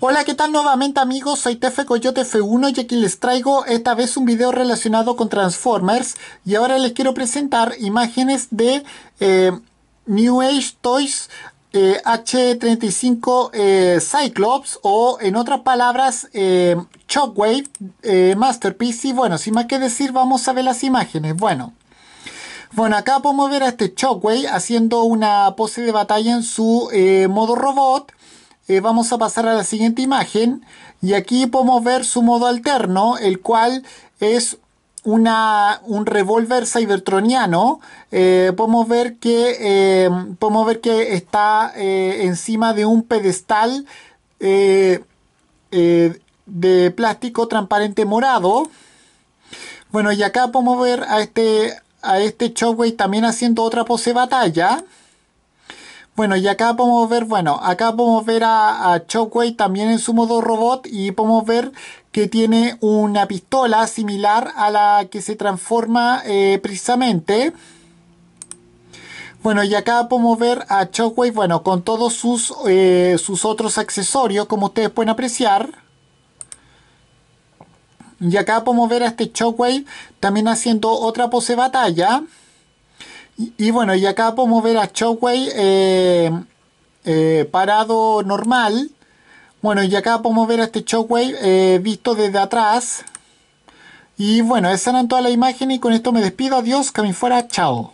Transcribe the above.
Hola, ¿qué tal nuevamente amigos? Soy Tefe Coyote F1 y aquí les traigo esta vez un video relacionado con Transformers y ahora les quiero presentar imágenes de eh, New Age Toys H35 eh, eh, Cyclops o en otras palabras Shockwave Masterpiece y bueno, sin más que decir vamos a ver las imágenes. Bueno. Bueno, acá podemos ver a este Shockwave haciendo una pose de batalla en su modo robot. Eh, vamos a pasar a la siguiente imagen y aquí podemos ver su modo alterno, el cual es un revólver cybertroniano. Eh, podemos, ver que, eh, podemos ver que está encima de un pedestal de plástico transparente morado. Bueno, y acá podemos ver a este, a este Shockwave también haciendo otra pose batalla. Bueno, y acá podemos ver, bueno, acá podemos ver a, a también en su modo robot y podemos ver que tiene una pistola similar a la que se transforma eh, precisamente. Bueno, y acá podemos ver a Shockwave, bueno, con todos sus, eh, sus otros accesorios, como ustedes pueden apreciar. Y acá podemos ver a este Shockwave también haciendo otra pose batalla. Y, bueno, y acá podemos ver a Shockwave eh, eh, parado normal. Bueno, y acá podemos ver a este Shockwave eh, visto desde atrás. Y bueno, esa era toda la imagen y con esto me despido. Adiós, que fuera, chao.